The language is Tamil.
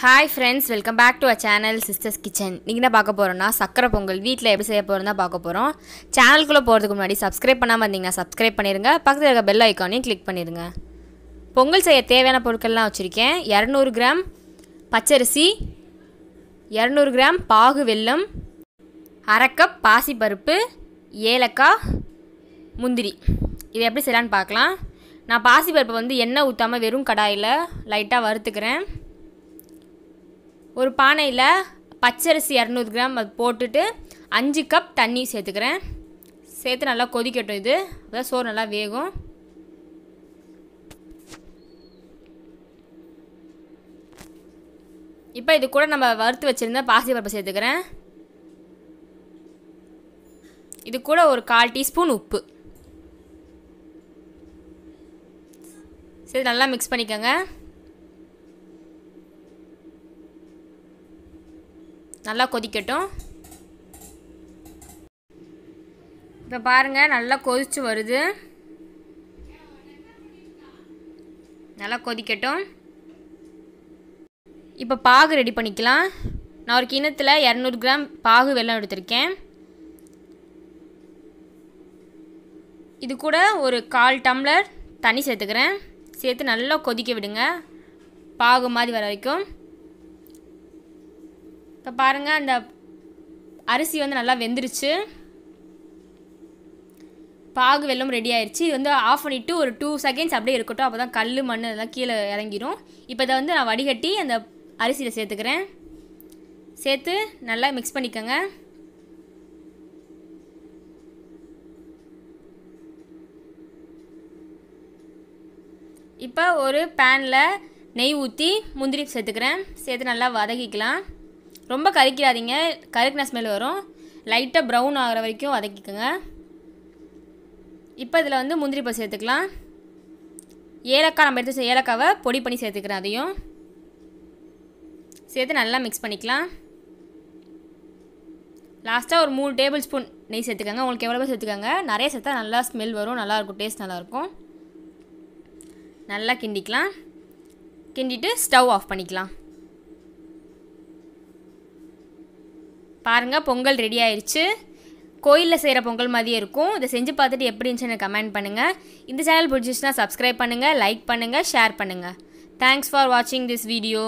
hi friends welcome back to a channel sisters kitchen நீங்கள் என்ன பார்க்க போகிறோன்னா சக்கரை பொங்கல் வீட்டில் எப்படி செய்ய போகிறோம் பார்க்க போகிறோம் சேனலுக்குள்ளே போகிறதுக்கு முன்னாடி சப்ஸ்கிரைப் பண்ணாமல் இருந்தீங்கன்னா சப்ஸ்கிரைப் பண்ணிடுங்க பக்கத்தில் இருக்க பெல் ஐக்கானையும் கிளிக் பண்ணிடுங்க பொங்கல் செய்ய தேவையான பொருட்கள்லாம் வச்சுருக்கேன் இரநூறு கிராம் பச்சரிசி இரநூறு கிராம் பாகு வெல்லம் அரைக்கப் பாசிப்பருப்பு ஏலக்காய் முந்திரி இதை எப்படி செய்யலான்னு பார்க்கலாம் நான் பாசிப்பருப்பை வந்து எண்ணெய் ஊற்றாமல் வெறும் கடாயில் லைட்டாக வறுத்துக்கிறேன் ஒரு பானையில் பச்சரிசி இரநூறு கிராம் அது போட்டுட்டு அஞ்சு கப் தண்ணி சேர்த்துக்கிறேன் சேர்த்து நல்லா கொதிக்கட்டும் இது அதான் சோறு நல்லா வேகும் இப்போ இது கூட நம்ம வறுத்து வச்சுருந்த பாசி பருப்பை சேர்த்துக்கிறேன் இது கூட ஒரு கால் டீஸ்பூன் உப்பு சரி நல்லா மிக்ஸ் பண்ணிக்கோங்க நல்லா கொதிக்கட்டும் இப்போ பாருங்கள் நல்லா கொதித்து வருது நல்லா கொதிக்கட்டும் இப்போ பாகு ரெடி பண்ணிக்கலாம் நான் ஒரு கிணத்தில் இரநூறு கிராம் பாகு வெள்ளம் எடுத்திருக்கேன் இது கூட ஒரு கால் டம்ளர் தண்ணி சேர்த்துக்கிறேன் சேர்த்து நல்லா கொதிக்க விடுங்க பாகு மாதிரி வர வரைக்கும் இப்போ பாருங்கள் அந்த அரிசி வந்து நல்லா வெந்துருச்சு பாகு வெள்ளம் ரெடி ஆயிடுச்சு இது வந்து ஆஃப் பண்ணிவிட்டு ஒரு டூ செகண்ட்ஸ் அப்படியே இருக்கட்டும் அப்போ தான் கல் மண் அதெல்லாம் கீழே இறங்கிடும் இப்போ இதை வந்து நான் வடிகட்டி அந்த அரிசியில் சேர்த்துக்கிறேன் சேர்த்து நல்லா மிக்ஸ் பண்ணிக்கோங்க இப்போ ஒரு பேனில் நெய் ஊற்றி முந்திரி சேர்த்துக்கிறேன் சேர்த்து நல்லா வதக்கிக்கலாம் ரொம்ப கருக்கிறாதீங்க கருக்கின ஸ்மெல் வரும் லைட்டாக ப்ரௌன் ஆகிற வரைக்கும் வதக்கிக்கோங்க இப்போ இதில் வந்து முந்திரி பருப்பு சேர்த்துக்கலாம் ஏலக்காய் நம்ம எடுத்து ஏலக்காவை பொடி பண்ணி சேர்த்துக்கிறேன் அதையும் சேர்த்து நல்லா மிக்ஸ் பண்ணிக்கலாம் லாஸ்ட்டாக ஒரு மூணு டேபிள் ஸ்பூன் நெய் சேர்த்துக்கோங்க உங்களுக்கு எவ்வளோ சேர்த்துக்கோங்க நிறைய சேர்த்தா நல்லா ஸ்மெல் வரும் நல்லாயிருக்கும் டேஸ்ட் நல்லாயிருக்கும் நல்லா கிண்டிக்கலாம் கிண்டிட்டு ஸ்டவ் ஆஃப் பண்ணிக்கலாம் பாருங்கள் பொங்கல் ரெடி ஆயிடுச்சு கோயிலில் செய்கிற பொங்கல் மாதிரியே இருக்கும் இதை செஞ்சு பார்த்துட்டு எப்படி இருந்துச்சுன்னு கமெண்ட் பண்ணுங்கள் இந்த சேனல் பிடிச்சிச்சுன்னா சப்ஸ்கிரைப் பண்ணுங்கள் லைக் பண்ணுங்கள் ஷேர் பண்ணுங்கள் தேங்க்ஸ் ஃபார் வாட்சிங் திஸ் வீடியோ